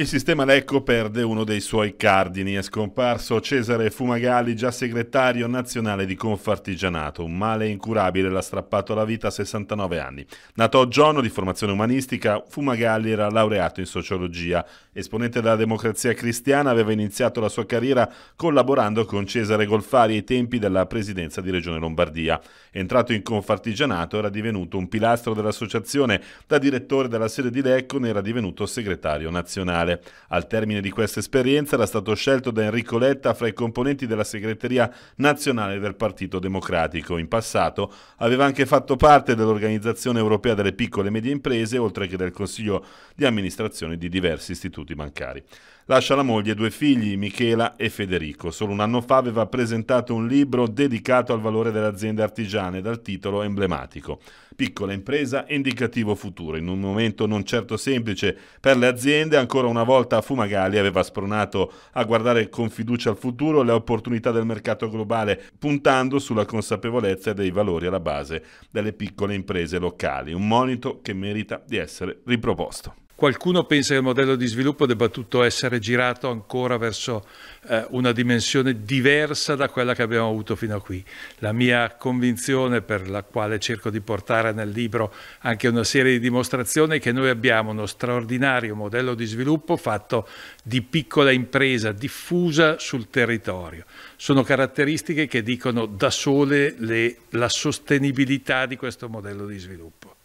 Il sistema Lecco perde uno dei suoi cardini. È scomparso Cesare Fumagalli, già segretario nazionale di Confartigianato. Un male incurabile l'ha strappato alla vita a 69 anni. Nato a Giono di formazione umanistica, Fumagalli era laureato in sociologia. Esponente della democrazia cristiana, aveva iniziato la sua carriera collaborando con Cesare Golfari ai tempi della presidenza di Regione Lombardia. Entrato in Confartigianato, era divenuto un pilastro dell'associazione. Da direttore della sede di Lecco ne era divenuto segretario nazionale nazionale. Al termine di questa esperienza era stato scelto da Enrico Letta fra i componenti della segreteria nazionale del Partito Democratico. In passato aveva anche fatto parte dell'Organizzazione Europea delle Piccole e Medie Imprese, oltre che del Consiglio di amministrazione di diversi istituti bancari. Lascia la moglie e due figli, Michela e Federico. Solo un anno fa aveva presentato un libro dedicato al valore delle aziende artigiane dal titolo emblematico. Piccola impresa, indicativo futuro. In un momento non certo semplice per le aziende, ancora una volta Fumagalli aveva spronato a guardare con fiducia al futuro le opportunità del mercato globale, puntando sulla consapevolezza dei valori alla base delle piccole imprese locali. Un monito che merita di essere riproposto. Qualcuno pensa che il modello di sviluppo debba tutto essere girato ancora verso eh, una dimensione diversa da quella che abbiamo avuto fino a qui. La mia convinzione, per la quale cerco di portare nel libro anche una serie di dimostrazioni, è che noi abbiamo uno straordinario modello di sviluppo fatto di piccola impresa diffusa sul territorio. Sono caratteristiche che dicono da sole le, la sostenibilità di questo modello di sviluppo.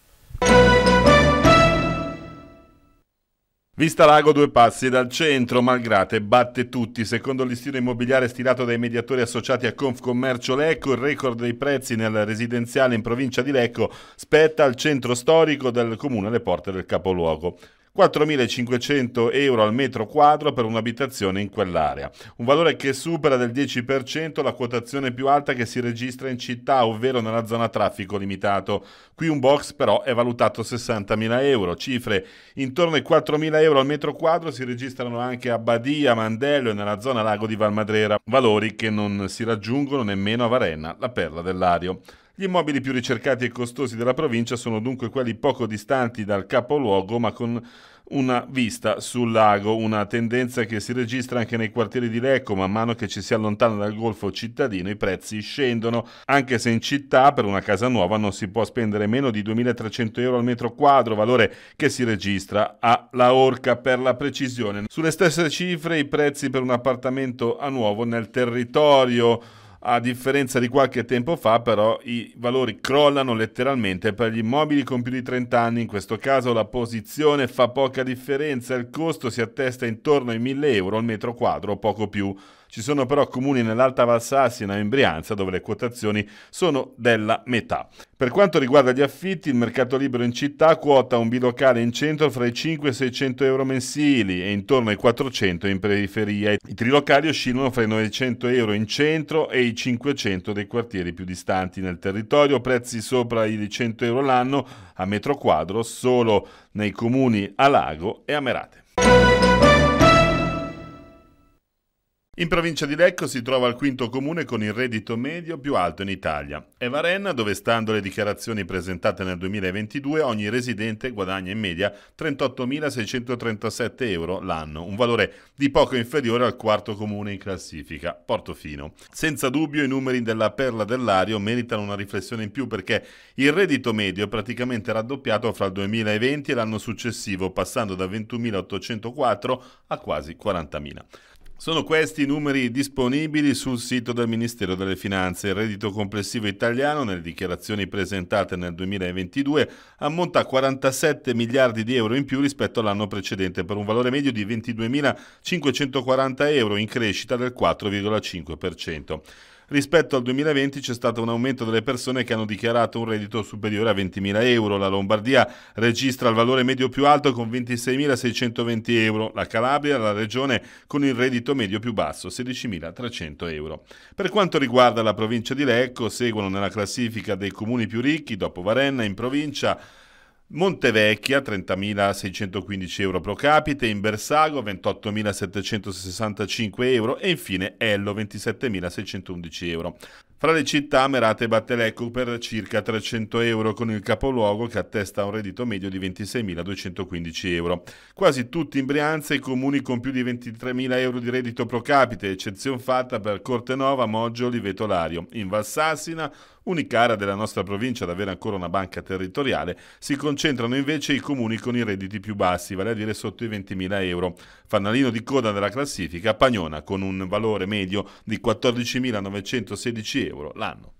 Vista Lago due passi dal centro, Malgrate batte tutti. Secondo l'istituto immobiliare stilato dai mediatori associati a Confcommercio Lecco, il record dei prezzi nel residenziale in provincia di Lecco spetta al centro storico del comune alle porte del capoluogo. 4.500 euro al metro quadro per un'abitazione in quell'area, un valore che supera del 10% la quotazione più alta che si registra in città, ovvero nella zona traffico limitato. Qui un box però è valutato 60.000 euro, cifre intorno ai 4.000 euro al metro quadro si registrano anche a Badia, Mandello e nella zona lago di Valmadrera, valori che non si raggiungono nemmeno a Varenna, la perla dell'Ario. Gli immobili più ricercati e costosi della provincia sono dunque quelli poco distanti dal capoluogo ma con una vista sul lago, una tendenza che si registra anche nei quartieri di Lecco, man mano che ci si allontana dal golfo cittadino i prezzi scendono, anche se in città per una casa nuova non si può spendere meno di 2.300 euro al metro quadro, valore che si registra alla Orca per la precisione. Sulle stesse cifre i prezzi per un appartamento a nuovo nel territorio a differenza di qualche tempo fa, però, i valori crollano letteralmente per gli immobili con più di 30 anni. In questo caso la posizione fa poca differenza, il costo si attesta intorno ai 1000 euro al metro quadro, poco più. Ci sono però comuni nell'Alta Valsassina e in Brianza dove le quotazioni sono della metà. Per quanto riguarda gli affitti, il mercato libero in città quota un bilocale in centro fra i 5 e i 600 euro mensili e intorno ai 400 in periferia. I trilocali oscillano fra i 900 euro in centro e i 500 dei quartieri più distanti nel territorio, prezzi sopra i 100 euro l'anno a metro quadro solo nei comuni a Lago e a Merate. In provincia di Lecco si trova il quinto comune con il reddito medio più alto in Italia. È Varenna, dove stando alle dichiarazioni presentate nel 2022 ogni residente guadagna in media 38.637 euro l'anno, un valore di poco inferiore al quarto comune in classifica, Portofino. Senza dubbio i numeri della perla dell'ario meritano una riflessione in più perché il reddito medio è praticamente raddoppiato fra il 2020 e l'anno successivo, passando da 21.804 a quasi 40.000. Sono questi i numeri disponibili sul sito del Ministero delle Finanze. Il reddito complessivo italiano, nelle dichiarazioni presentate nel 2022, ammonta a 47 miliardi di euro in più rispetto all'anno precedente, per un valore medio di 22.540 euro, in crescita del 4,5%. Rispetto al 2020 c'è stato un aumento delle persone che hanno dichiarato un reddito superiore a 20.000 euro. La Lombardia registra il valore medio più alto con 26.620 euro, la Calabria la regione con il reddito medio più basso, 16.300 euro. Per quanto riguarda la provincia di Lecco, seguono nella classifica dei comuni più ricchi, dopo Varenna in provincia, Montevecchia 30.615 euro pro capite, Inversago 28.765 euro e infine Ello 27.611 euro fra le città Merate e Battelecco per circa 300 euro, con il capoluogo che attesta un reddito medio di 26.215 euro. Quasi tutti in Brianza i comuni con più di 23.000 euro di reddito pro capite, eccezione fatta per Cortenova, Moggio, Moggioli, Vetolario. In Valsassina, unica area della nostra provincia ad avere ancora una banca territoriale, si concentrano invece i comuni con i redditi più bassi, vale a dire sotto i 20.000 euro. Fanalino di coda della classifica, Pagnona, con un valore medio di 14.916 euro euro l'anno.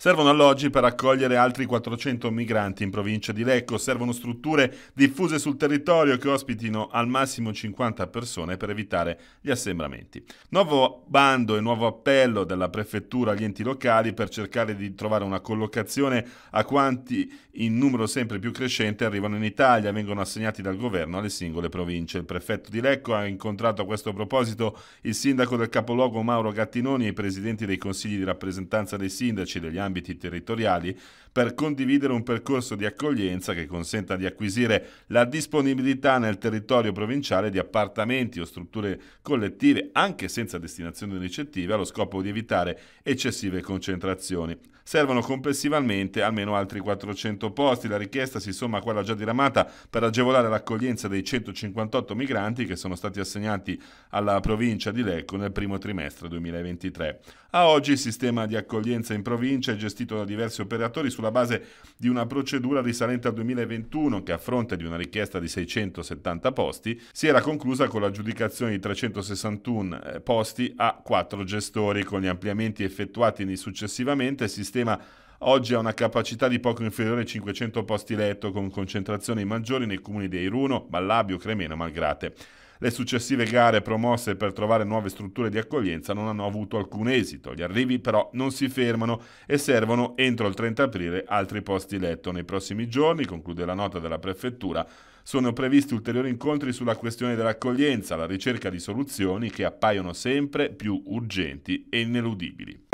Servono alloggi per accogliere altri 400 migranti in provincia di Lecco, servono strutture diffuse sul territorio che ospitino al massimo 50 persone per evitare gli assembramenti. Nuovo bando e nuovo appello della prefettura agli enti locali per cercare di trovare una collocazione a quanti in numero sempre più crescente arrivano in Italia, vengono assegnati dal governo alle singole province. Il prefetto di Lecco ha incontrato a questo proposito il sindaco del capoluogo Mauro Gattinoni e i presidenti dei consigli di rappresentanza dei sindaci degli anni ambiti territoriali per condividere un percorso di accoglienza che consenta di acquisire la disponibilità nel territorio provinciale di appartamenti o strutture collettive, anche senza destinazioni ricettive allo scopo di evitare eccessive concentrazioni. Servono complessivamente almeno altri 400 posti. La richiesta si somma a quella già diramata per agevolare l'accoglienza dei 158 migranti che sono stati assegnati alla provincia di Lecco nel primo trimestre 2023. A oggi il sistema di accoglienza in provincia è gestito da diversi operatori sulla sulla base di una procedura risalente al 2021 che a fronte di una richiesta di 670 posti si era conclusa con l'aggiudicazione di 361 eh, posti a quattro gestori. Con gli ampliamenti effettuati successivamente il sistema Oggi ha una capacità di poco inferiore ai 500 posti letto, con concentrazioni maggiori nei comuni di Airuno, Ballabio, Cremeno Malgrate. Le successive gare promosse per trovare nuove strutture di accoglienza non hanno avuto alcun esito. Gli arrivi però non si fermano e servono entro il 30 aprile altri posti letto. Nei prossimi giorni, conclude la nota della prefettura, sono previsti ulteriori incontri sulla questione dell'accoglienza, la ricerca di soluzioni che appaiono sempre più urgenti e ineludibili.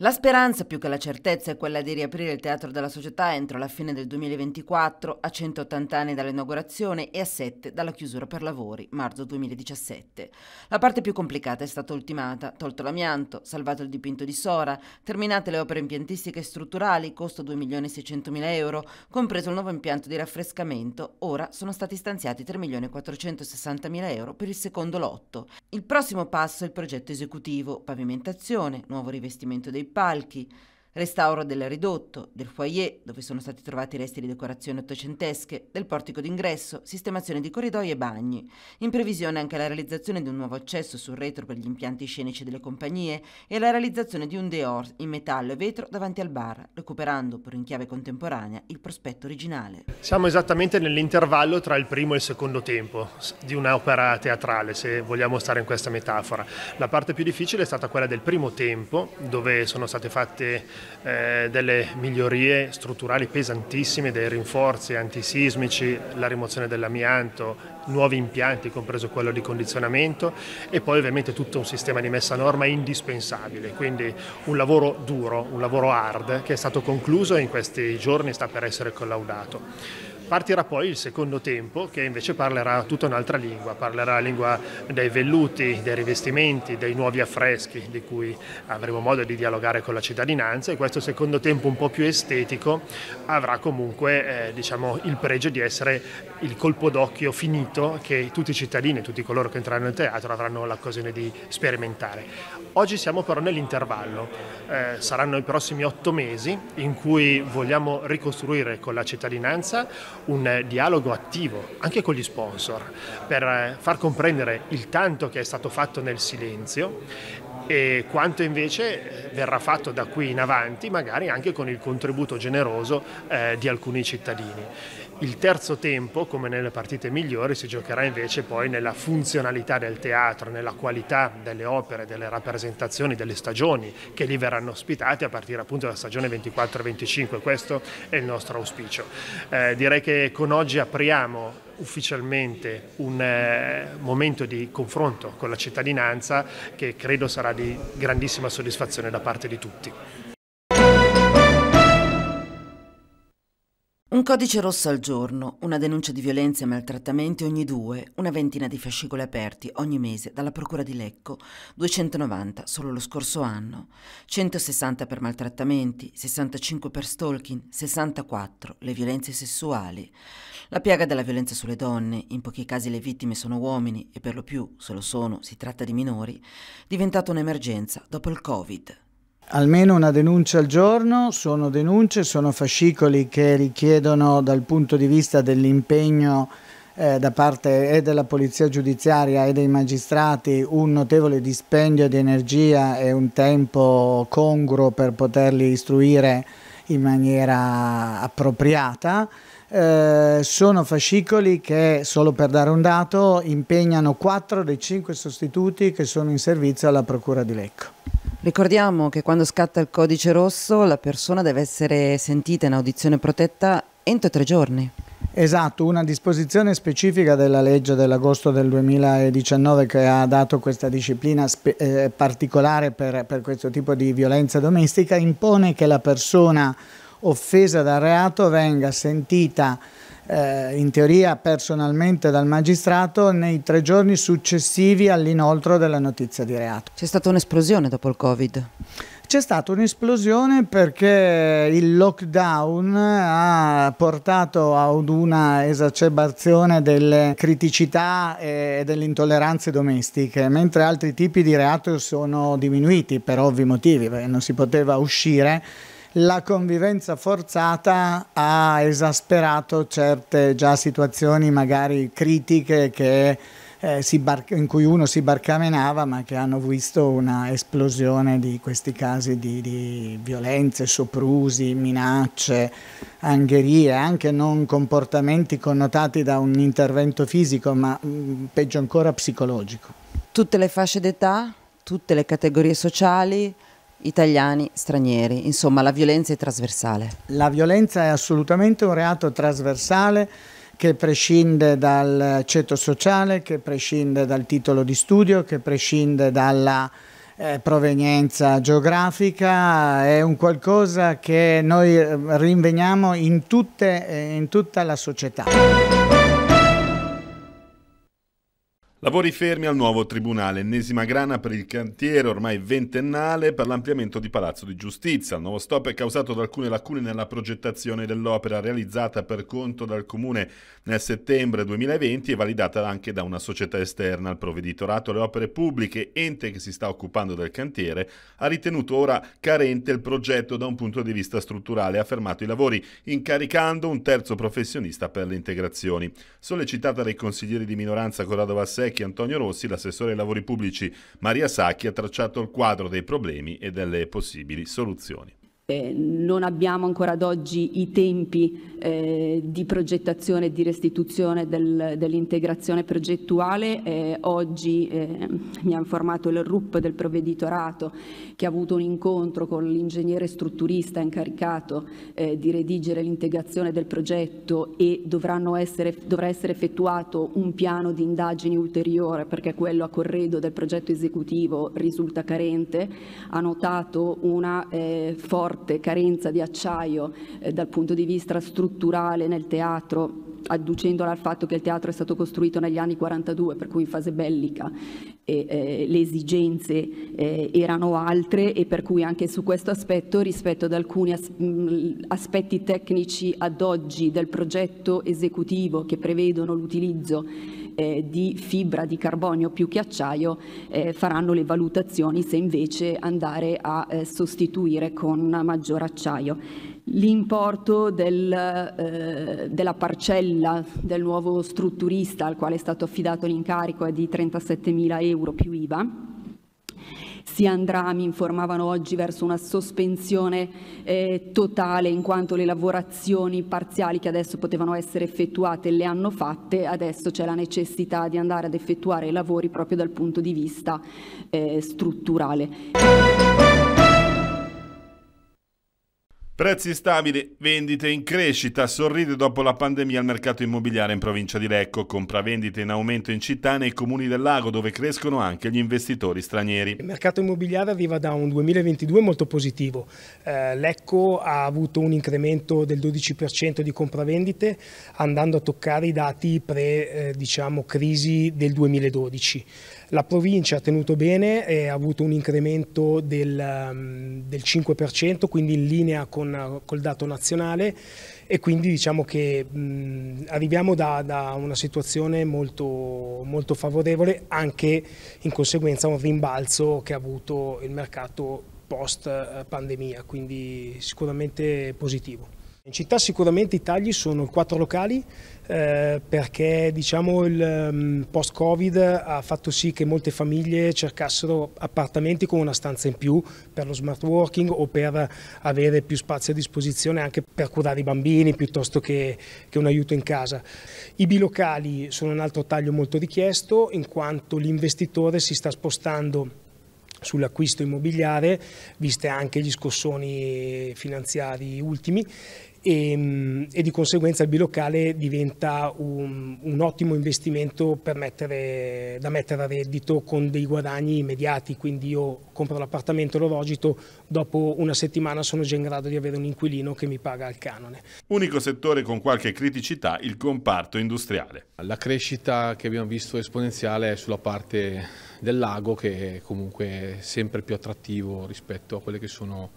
La speranza più che la certezza è quella di riaprire il Teatro della Società entro la fine del 2024, a 180 anni dall'inaugurazione e a 7 dalla chiusura per lavori, marzo 2017. La parte più complicata è stata ultimata, tolto l'amianto, salvato il dipinto di Sora, terminate le opere impiantistiche e strutturali, costo 2.600.000 euro, compreso il nuovo impianto di raffrescamento, ora sono stati stanziati 3.460.000 euro per il secondo lotto. Il prossimo passo è il progetto esecutivo, pavimentazione, nuovo rivestimento dei palchi Restauro del ridotto, del foyer, dove sono stati trovati resti di decorazioni ottocentesche, del portico d'ingresso, sistemazione di corridoi e bagni. In previsione anche la realizzazione di un nuovo accesso sul retro per gli impianti scenici delle compagnie e la realizzazione di un deor in metallo e vetro davanti al bar, recuperando pur in chiave contemporanea il prospetto originale. Siamo esattamente nell'intervallo tra il primo e il secondo tempo di un'opera teatrale, se vogliamo stare in questa metafora. La parte più difficile è stata quella del primo tempo, dove sono state fatte eh, delle migliorie strutturali pesantissime, dei rinforzi antisismici, la rimozione dell'amianto, nuovi impianti, compreso quello di condizionamento e poi ovviamente tutto un sistema di messa a norma indispensabile, quindi un lavoro duro, un lavoro hard che è stato concluso e in questi giorni sta per essere collaudato. Partirà poi il secondo tempo che invece parlerà tutta un'altra lingua, parlerà la lingua dei velluti, dei rivestimenti, dei nuovi affreschi di cui avremo modo di dialogare con la cittadinanza e questo secondo tempo un po' più estetico avrà comunque eh, diciamo, il pregio di essere il colpo d'occhio finito che tutti i cittadini, e tutti coloro che entreranno in teatro avranno l'occasione di sperimentare. Oggi siamo però nell'intervallo, eh, saranno i prossimi otto mesi in cui vogliamo ricostruire con la cittadinanza un dialogo attivo anche con gli sponsor per far comprendere il tanto che è stato fatto nel silenzio e quanto invece eh, verrà fatto da qui in avanti, magari anche con il contributo generoso eh, di alcuni cittadini. Il terzo tempo, come nelle partite migliori, si giocherà invece poi nella funzionalità del teatro, nella qualità delle opere, delle rappresentazioni, delle stagioni che lì verranno ospitate a partire appunto dalla stagione 24-25. Questo è il nostro auspicio. Eh, direi che con oggi apriamo ufficialmente un eh, momento di confronto con la cittadinanza che credo sarà di grandissima soddisfazione da parte di tutti. Un codice rosso al giorno, una denuncia di violenze e maltrattamenti ogni due, una ventina di fascicoli aperti ogni mese dalla Procura di Lecco, 290 solo lo scorso anno, 160 per maltrattamenti, 65 per stalking, 64 le violenze sessuali. La piaga della violenza sulle donne, in pochi casi le vittime sono uomini e per lo più, se lo sono, si tratta di minori, è diventata un'emergenza dopo il Covid almeno una denuncia al giorno, sono denunce, sono fascicoli che richiedono dal punto di vista dell'impegno eh, da parte e della polizia giudiziaria e dei magistrati un notevole dispendio di energia e un tempo congruo per poterli istruire in maniera appropriata. Eh, sono fascicoli che, solo per dare un dato, impegnano 4 dei 5 sostituti che sono in servizio alla Procura di Lecco. Ricordiamo che quando scatta il codice rosso la persona deve essere sentita in audizione protetta entro tre giorni. Esatto, una disposizione specifica della legge dell'agosto del 2019 che ha dato questa disciplina eh, particolare per, per questo tipo di violenza domestica impone che la persona offesa dal reato venga sentita eh, in teoria personalmente dal magistrato nei tre giorni successivi all'inoltro della notizia di reato. C'è stata un'esplosione dopo il Covid? C'è stata un'esplosione perché il lockdown ha portato ad una esacerbazione delle criticità e delle intolleranze domestiche, mentre altri tipi di reato sono diminuiti per ovvi motivi, perché non si poteva uscire la convivenza forzata ha esasperato certe già situazioni magari critiche che, eh, in cui uno si barcamenava ma che hanno visto una esplosione di questi casi di, di violenze, soprusi, minacce, angherie, anche non comportamenti connotati da un intervento fisico ma mh, mm, peggio ancora psicologico. Tutte le fasce d'età, tutte le categorie sociali, italiani, stranieri, insomma la violenza è trasversale. La violenza è assolutamente un reato trasversale che prescinde dal ceto sociale, che prescinde dal titolo di studio, che prescinde dalla eh, provenienza geografica, è un qualcosa che noi eh, rinveniamo in, tutte, eh, in tutta la società. Lavori fermi al nuovo tribunale, ennesima grana per il cantiere ormai ventennale per l'ampliamento di Palazzo di Giustizia. Il nuovo stop è causato da alcune lacune nella progettazione dell'opera realizzata per conto dal Comune nel settembre 2020 e validata anche da una società esterna. Il provveditorato alle opere pubbliche, ente che si sta occupando del cantiere, ha ritenuto ora carente il progetto da un punto di vista strutturale e ha fermato i lavori incaricando un terzo professionista per le integrazioni. Sollecitata dai consiglieri di minoranza Corrado Vassè Secchi Antonio Rossi, l'assessore ai lavori pubblici Maria Sacchi ha tracciato il quadro dei problemi e delle possibili soluzioni. Eh, non abbiamo ancora ad oggi i tempi eh, di progettazione e di restituzione del, dell'integrazione progettuale. Eh, oggi eh, mi ha informato il RUP del provveditorato che ha avuto un incontro con l'ingegnere strutturista incaricato eh, di redigere l'integrazione del progetto e essere, dovrà essere effettuato un piano di indagini ulteriore perché quello a corredo del progetto esecutivo risulta carente. Ha notato una forte forte carenza di acciaio eh, dal punto di vista strutturale nel teatro adducendola al fatto che il teatro è stato costruito negli anni 42, per cui in fase bellica e, eh, le esigenze eh, erano altre e per cui anche su questo aspetto rispetto ad alcuni as mm, aspetti tecnici ad oggi del progetto esecutivo che prevedono l'utilizzo eh, di fibra di carbonio più che acciaio eh, faranno le valutazioni se invece andare a eh, sostituire con maggior acciaio l'importo del, eh, della parcella del nuovo strutturista al quale è stato affidato l'incarico è di 37.000 euro più IVA. Si andrà, mi informavano oggi, verso una sospensione eh, totale in quanto le lavorazioni parziali che adesso potevano essere effettuate le hanno fatte, adesso c'è la necessità di andare ad effettuare i lavori proprio dal punto di vista eh, strutturale. Prezzi stabili, vendite in crescita, sorride dopo la pandemia il mercato immobiliare in provincia di Lecco, compravendite in aumento in città nei comuni del lago dove crescono anche gli investitori stranieri. Il mercato immobiliare arriva da un 2022 molto positivo, eh, Lecco ha avuto un incremento del 12% di compravendite andando a toccare i dati pre eh, diciamo, crisi del 2012. La provincia ha tenuto bene e ha avuto un incremento del, mm, del 5% quindi in linea con con, col dato nazionale e quindi diciamo che mh, arriviamo da, da, una situazione molto, molto favorevole anche in conseguenza a un rimbalzo che ha avuto il mercato post pandemia, quindi sicuramente positivo. In città sicuramente i tagli sono quattro locali eh, perché diciamo, il um, post-Covid ha fatto sì che molte famiglie cercassero appartamenti con una stanza in più per lo smart working o per avere più spazio a disposizione anche per curare i bambini piuttosto che, che un aiuto in casa. I bilocali sono un altro taglio molto richiesto in quanto l'investitore si sta spostando sull'acquisto immobiliare, viste anche gli scossoni finanziari ultimi e, ehm, e, di conseguenza il bilocale diventa un, un ottimo investimento mettere, da mettere a reddito con dei guadagni immediati, quindi io compro l'appartamento e l'orologito, dopo una settimana sono già in grado di avere un inquilino che mi paga il canone. Unico settore con qualche criticità, il comparto industriale. La crescita che abbiamo visto esponenziale è sulla parte del lago che è comunque sempre più attrattivo rispetto a quelle che sono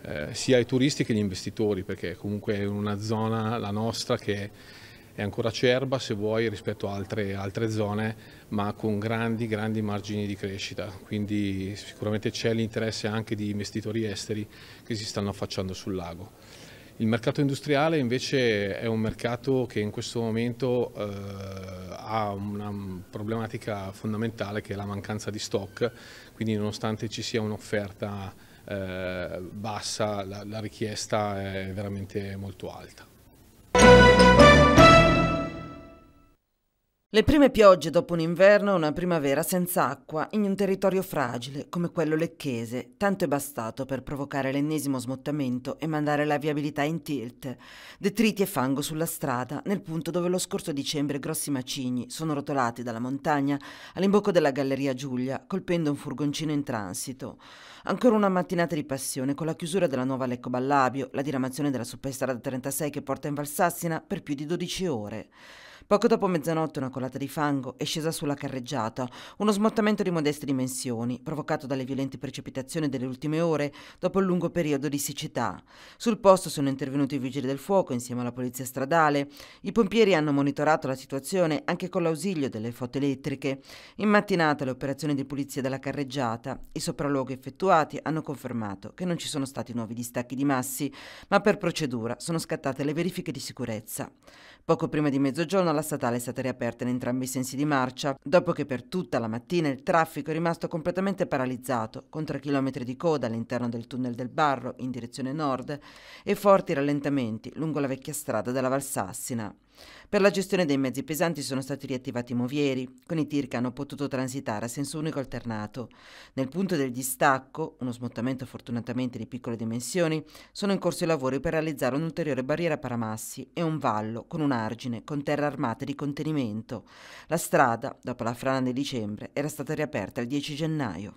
eh, sia i turisti che gli investitori, perché comunque è una zona, la nostra, che è ancora acerba se vuoi rispetto a altre, altre zone, ma con grandi, grandi margini di crescita. Quindi sicuramente c'è l'interesse anche di investitori esteri che si stanno affacciando sul lago. Il mercato industriale invece è un mercato che in questo momento eh, ha una problematica fondamentale che è la mancanza di stock, quindi nonostante ci sia un'offerta eh, bassa, la, la richiesta è veramente molto alta. Le prime piogge dopo un inverno e una primavera senza acqua in un territorio fragile come quello lecchese, tanto è bastato per provocare l'ennesimo smottamento e mandare la viabilità in tilt. Detriti e fango sulla strada, nel punto dove lo scorso dicembre grossi macigni sono rotolati dalla montagna all'imbocco della Galleria Giulia, colpendo un furgoncino in transito. Ancora una mattinata di passione con la chiusura della nuova Lecco Ballabio, la diramazione della superstrada 36 che porta in Valsassina per più di 12 ore. Poco dopo mezzanotte una colata di fango è scesa sulla carreggiata, uno smottamento di modeste dimensioni, provocato dalle violente precipitazioni delle ultime ore dopo il lungo periodo di siccità. Sul posto sono intervenuti i vigili del fuoco insieme alla polizia stradale. I pompieri hanno monitorato la situazione anche con l'ausilio delle foto elettriche. In mattinata le operazioni di pulizia della carreggiata, i sopralluoghi effettuati hanno confermato che non ci sono stati nuovi distacchi di massi, ma per procedura sono scattate le verifiche di sicurezza. Poco prima di mezzogiorno la statale è stata riaperta in entrambi i sensi di marcia, dopo che per tutta la mattina il traffico è rimasto completamente paralizzato, con 3 km di coda all'interno del tunnel del Barro in direzione nord e forti rallentamenti lungo la vecchia strada della Valsassina. Per la gestione dei mezzi pesanti sono stati riattivati i movieri, con i tir che hanno potuto transitare a senso unico alternato. Nel punto del distacco, uno smottamento fortunatamente di piccole dimensioni, sono in corso i lavori per realizzare un'ulteriore barriera paramassi e un vallo con un argine con terra armata di contenimento. La strada, dopo la frana di dicembre, era stata riaperta il 10 gennaio.